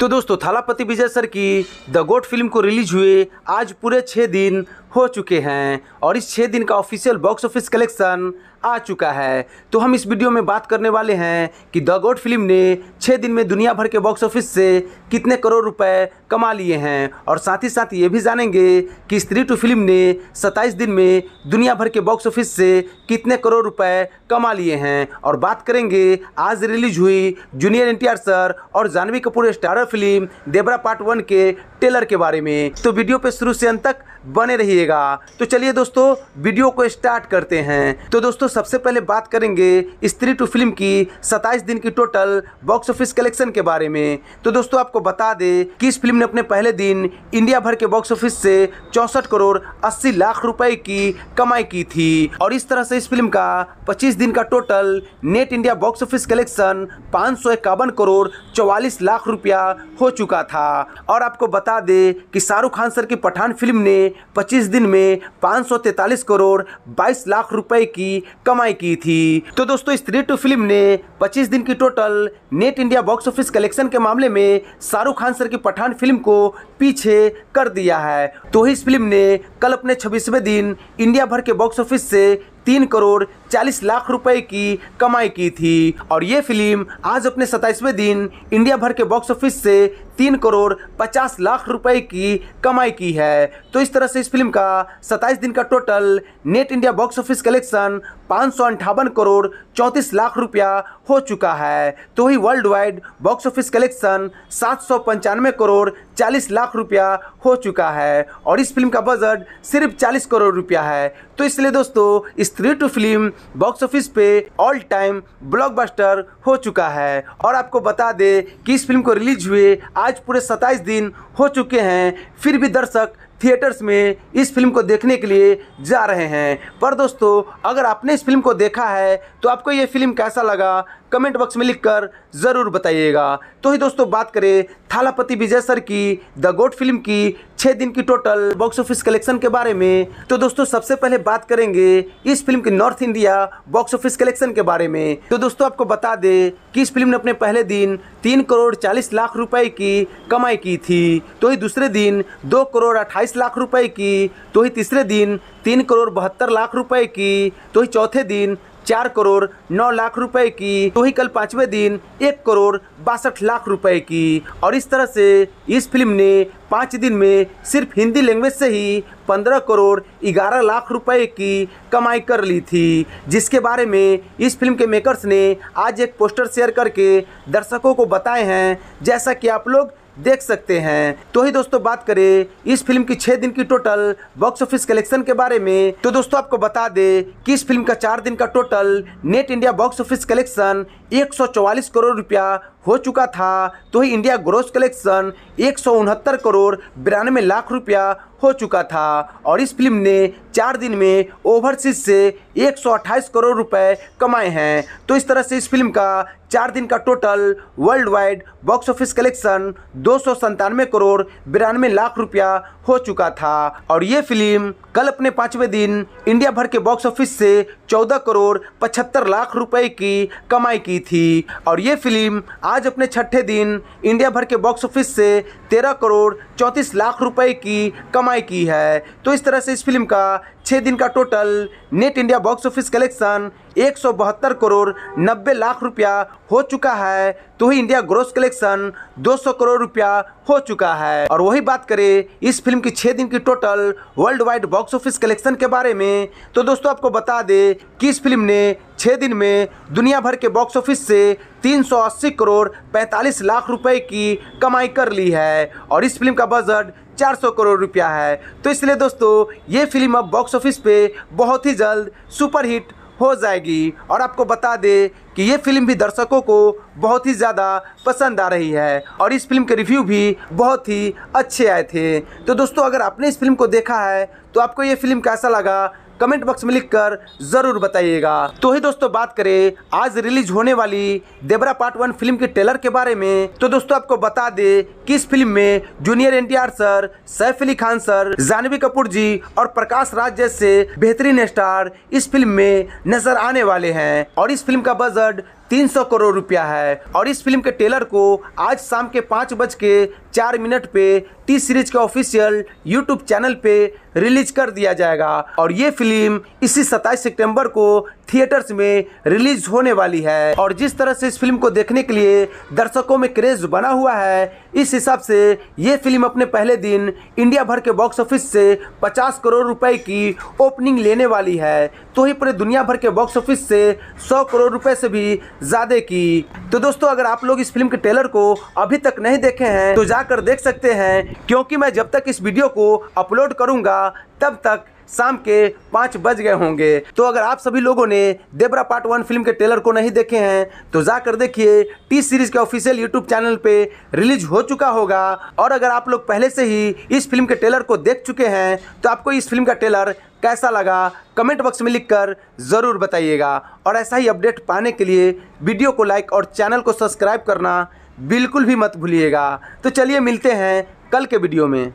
तो दोस्तों थालापति विजय सर की द गोट फिल्म को रिलीज हुए आज पूरे छः दिन हो चुके हैं और इस छः दिन का ऑफिशियल बॉक्स ऑफिस कलेक्शन आ चुका है तो हम इस वीडियो में बात करने वाले हैं कि द गोड फिल्म ने छः दिन में दुनिया भर के बॉक्स ऑफिस से कितने करोड़ रुपए कमा लिए हैं और साथ ही साथ ये भी जानेंगे कि स्त्री टू फिल्म ने 27 दिन में दुनिया भर के बॉक्स ऑफिस से कितने करोड़ रुपए कमा लिए हैं और बात करेंगे आज रिलीज हुई जूनियर एन सर और Janhvi Kapoor starrer film Devara part one के टेलर के बारे में तो वीडियो पर शुरू से अंत तक बने रहिए कीजिएगा तो चलिए दोस्तों वीडियो को स्टार्ट करते हैं तो दोस्तों सबसे पहले बात करेंगे स्त्री टू फिल्म की सताइस दिन की टोटल बॉक्स ऑफिस कलेक्शन के बारे में तो दोस्तों आपको बता दें कि इस फिल्म ने अपने पहले दिन इंडिया भर के बॉक्स ऑफिस से चौंसठ करोड़ अस्सी लाख रुपए की कमाई की थी और इस तरह से इस फिल्म का पच्चीस दिन का total net India box office collection पाँच करोड़ चौवालीस लाख रुपया हो चुका था और आपको बता दे कि शाहरुख खान सर की पठान फिल्म ने पच्चीस दिन में पाँच करोड़ 22 लाख रुपए की कमाई की थी तो दोस्तों इस थ्री टू फिल्म ने 25 दिन की total net India box office collection के मामले में शाहरुख खान सर की पठान फिल्म को पीछे कर दिया है तो इस फिल्म ने कल अपने छब्बीसवें दिन इंडिया भर के बॉक्स ऑफिस से तीन करोड़ चालीस लाख रुपए की कमाई की थी और ये फिल्म आज अपने सताइसवें दिन इंडिया भर के बॉक्स ऑफिस से तीन करोड़ पचास लाख रुपए की कमाई की है तो इस तरह से इस फिल्म का सताइस दिन का total net India box office collection पाँच सौ अंठावन करोड़ चौंतीस लाख रुपया हो चुका है तो वही worldwide box office collection सात सौ पंचानवे करोड़ चालीस लाख रुपया हो चुका है और इस फिल्म का बजट सिर्फ चालीस करोड़ रुपया है तो इसलिए दोस्तों Stree two film box office पे ऑल टाइम ब्लॉकबस्टर हो चुका है और आपको बता दे कि इस फिल्म को रिलीज हुए आज पूरे सत्ताईस दिन हो चुके हैं फिर भी दर्शक थिएटर्स में इस फिल्म को देखने के लिए जा रहे हैं पर दोस्तों अगर आपने इस फिल्म को देखा है तो आपको ये फिल्म कैसा लगा कमेंट बॉक्स में लिखकर ज़रूर बताइएगा तो ही दोस्तों बात करें थालापति विजय सर की द गोट फिल्म की छः दिन की टोटल बॉक्स ऑफिस कलेक्शन के बारे में तो दोस्तों सबसे पहले बात करेंगे इस फिल्म के north India box office collection के बारे में तो दोस्तों आपको बता दें कि इस फिल्म ने अपने पहले दिन तीन करोड़ चालीस लाख रुपए की कमाई की थी तो ही दूसरे दिन दो करोड़ अट्ठाईस लाख रुपए की तो ही तीसरे दिन तीन करोड़ बहत्तर लाख रुपए की तो ही चौथे दिन चार करोड़ नौ लाख रुपए की तो ही कल पांचवे दिन एक करोड़ बासठ लाख रुपए की और इस तरह से इस फिल्म ने पाँच दिन में सिर्फ हिंदी लैंग्वेज से ही पंद्रह करोड़ ग्यारह लाख रुपए की कमाई कर ली थी जिसके बारे में इस फिल्म के मेकर्स ने आज एक पोस्टर शेयर करके दर्शकों को बताए हैं जैसा कि आप लोग देख सकते हैं तो ही दोस्तों बात करें इस फिल्म की छह दिन की टोटल बॉक्स ऑफिस कलेक्शन के बारे में तो दोस्तों आपको बता दे कि इस फिल्म का चार दिन का total net India box office collection 144 crore रुपया हो चुका था तो ही इंडिया ग्रोस कलेक्शन एक करोड़ बिरानवे लाख रुपया हो चुका था और इस फिल्म ने चार दिन में ओवरसीज से एक करोड़ रुपए कमाए हैं तो इस तरह से इस फिल्म का चार दिन का total worldwide box office collection दो करोड़ बिरानवे लाख रुपया हो चुका था और ये फिल्म कल अपने पाँचवें दिन इंडिया भर के बॉक्स ऑफिस से 14 करोड़ पचहत्तर लाख रुपए की कमाई की थी और ये फिल्म आज आज अपने छठे दिन इंडिया भर के बॉक्स ऑफिस से तेरह करोड़ चौंतीस लाख रुपए की कमाई की है तो इस तरह से इस फिल्म का छः दिन का total net India box office collection एक करोड़ नब्बे लाख रुपया हो चुका है तो ही इंडिया ग्रोस कलेक्शन 200 करोड़ रुपया हो चुका है और वही बात करें इस फिल्म की छः दिन की total worldwide box office collection के बारे में तो दोस्तों आपको बता दें कि इस फिल्म ने छः दिन में दुनिया भर के बॉक्स ऑफिस से 380 करोड़ 45 लाख रुपए की कमाई कर ली है और इस फिल्म का बजट 400 करोड़ रुपया है तो इसलिए दोस्तों ये फिल्म अब बॉक्स ऑफिस पे बहुत ही जल्द सुपरहिट हो जाएगी और आपको बता दे कि ये फिल्म भी दर्शकों को बहुत ही ज़्यादा पसंद आ रही है और इस फिल्म के रिव्यू भी बहुत ही अच्छे आए थे तो दोस्तों अगर आपने इस फिल्म को देखा है तो आपको ये फिल्म कैसा लगा कमेंट बॉक्स में लिखकर ज़रूर बताइएगा तो ही दोस्तों बात करें आज रिलीज होने वाली देबरा पार्ट वन फिल्म के ट्रेलर के बारे में तो दोस्तों आपको बता दे कि इस फिल्म में junior R sir Saif Ali Khan sir Janhvi Kapoor ji और प्रकाश राज जैसे बेहतरीन स्टार इस फिल्म में नजर आने वाले हैं और इस फिल्म का बजट 300 करोड़ रुपया है और इस फिल्म के ट्रेलर को आज शाम के पाँच बज के चार मिनट पे टी सीरीज के ऑफिशियल यूट्यूब चैनल पे रिलीज कर दिया जाएगा और ये फिल्म इसी 27 सितंबर को थिएटर्स में रिलीज होने वाली है और जिस तरह से इस फिल्म को देखने के लिए दर्शकों में क्रेज बना हुआ है इस हिसाब से ये फिल्म अपने पहले दिन इंडिया भर के बॉक्स ऑफिस से पचास करोड़ रुपए की ओपनिंग लेने वाली है तो ही पूरे दुनिया भर के बॉक्स ऑफिस से 100 करोड़ रुपए से भी ज्यादा की तो दोस्तों अगर आप लोग इस फिल्म के ट्रेलर को अभी तक नहीं देखे हैं तो जाकर देख सकते हैं क्योंकि मैं जब तक इस वीडियो को अपलोड करूंगा तब तक शाम के पाँच बज गए होंगे तो अगर आप सभी लोगों ने देबरा पार्ट वन फिल्म के ट्रेलर को नहीं देखे हैं तो जाकर देखिए टी सीरीज के ऑफिशियल यूट्यूब चैनल पे रिलीज हो चुका होगा और अगर आप लोग पहले से ही इस फिल्म के ट्रेलर को देख चुके हैं तो आपको इस फिल्म का ट्रेलर कैसा लगा कमेंट बॉक्स में लिखकर ज़रूर बताइएगा और ऐसा ही अपडेट पाने के लिए वीडियो को लाइक और चैनल को सब्सक्राइब करना बिल्कुल भी मत भूलिएगा तो चलिए मिलते हैं कल के वीडियो में